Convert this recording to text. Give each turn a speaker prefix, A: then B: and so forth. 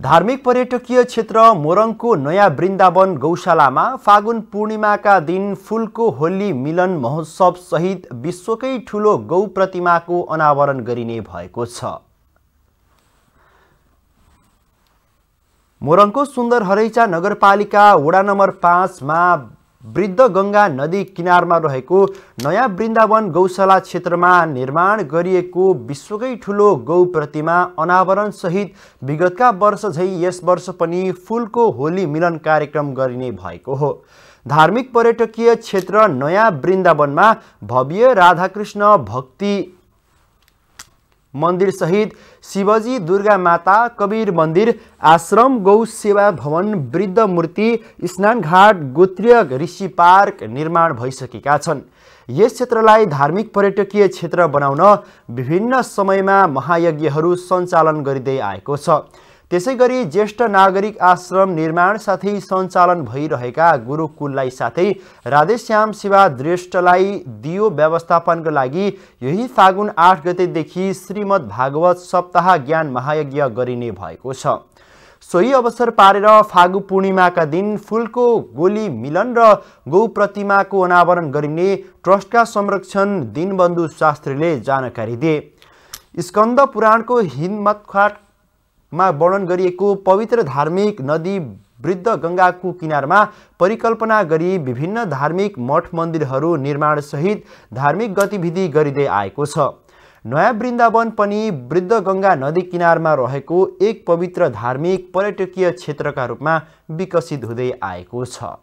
A: धार्मिक पर्यटकीय क्षेत्र मोरङको नयाँ वृन्दावन गौशालामा फागुन पूर्णिमाका दिन फुलको होली मिलन महोत्सव सहित विश्वकै ठुलो गौ प्रतिमाको अनावरण गरिने भएको छ मोरङको सुन्दर हरैचा नगरपालिका वडा नम्बर पाँचमा वृद्ध गङ्गा नदी किनारमा रहेको नयाँ वृन्दावन गौशाला क्षेत्रमा निर्माण गरिएको विश्वकै ठुलो गौ प्रतिमा अनावरणसहित विगतका वर्ष झै यस वर्ष पनि फुलको होली मिलन कार्यक्रम गरिने भएको हो धार्मिक पर्यटकीय क्षेत्र नयाँ वृन्दावनमा भव्य राधाकृष्ण भक्ति मन्दिरसहित शिवजी दुर्गा माता कबीर मन्दिर आश्रम गौ सेवा भवन वृद्ध मूर्ति स्नानघाट गोत्रीय ऋषि पार्क निर्माण भइसकेका छन् यस क्षेत्रलाई धार्मिक पर्यटकीय क्षेत्र बनाउन विभिन्न समयमा महायज्ञहरू सञ्चालन गरिँदै आएको छ त्यसै गरी ज्येष्ठ नागरिक आश्रम निर्माण साथै सञ्चालन भइरहेका गुरुकुललाई साथै राधेश्याम शिवा दृष्टलाई दियो व्यवस्थापनको लागि यही फागुन आठ गतेदेखि श्रीमद् भागवत सप्ताह ज्ञान महायज्ञ गरिने भएको छ सोही अवसर पारेर फागु पूर्णिमाका दिन फुलको गोली मिलन र गौ प्रतिमाको अनावरण गरिने ट्रस्टका संरक्षण दिनबन्धु शास्त्रीले जानकारी दिए स्कन्द पुराणको हिन्दमतखाट मा वर्णन गरिएको पवित्र धार्मिक नदी वृद्ध गङ्गाको किनारमा परिकल्पना गरी विभिन्न धार्मिक मठ मन्दिरहरू निर्माणसहित धार्मिक गतिविधि गरिँदै आएको छ नयाँ वृन्दावन पनि वृद्ध गङ्गा नदी किनारमा रहेको एक पवित्र धार्मिक पर्यटकीय क्षेत्रका रूपमा विकसित हुँदै आएको छ